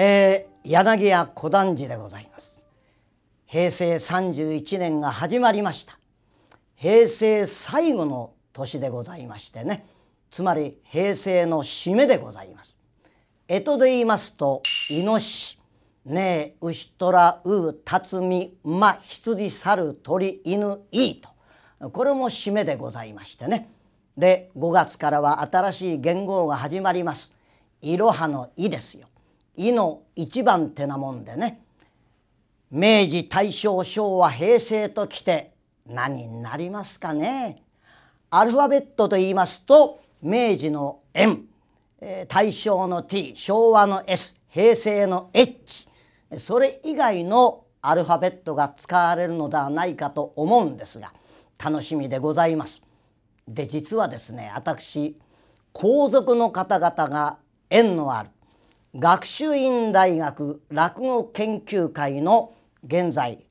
えー、柳家小団寺でございます平成31年が始まりました平成最後の年でございましてねつまり平成の締めでございます江戸で言いますとイノシシねえ牛虎う辰巳みま羊猿鳥犬いいとこれも締めでございましてねで5月からは新しい元号が始まりますいろはの「い」ですよ伊の一番手なもんでね明治大正昭和平成ときて何になりますかねアルファベットと言いますと明治の M 大正の T 昭和の S 平成の H それ以外のアルファベットが使われるのではないかと思うんですが楽しみでございます。で実はですね私皇族の方々が縁のある学習院大学落語研究会の現在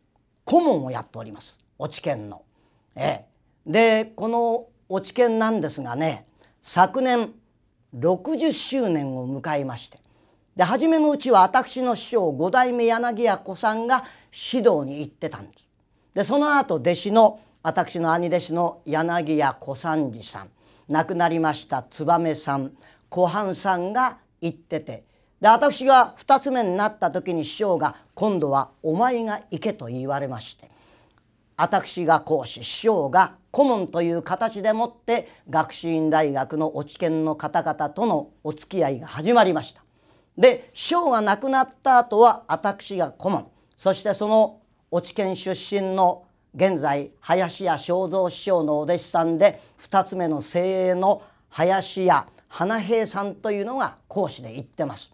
顧問をやっておりますお知見の。ええ、でこのお知見なんですがね昨年60周年を迎えましてで初めのうちは私の師匠五代目柳家小さんが指導に行ってたんです。でその後弟子の私の兄弟子の柳家小三治さん亡くなりました燕さん小半さんが行っててで私が2つ目になった時に師匠が「今度はお前が行け」と言われまして私が講師師匠が顧問という形でもって学習院大学のお知見の方々とのお付き合いが始まりました。で師匠が亡くなった後は私が顧問そしてそのお知見出身の現在林家正蔵師匠のお弟子さんで2つ目の精鋭の林家花平さんというのが講師で行ってます。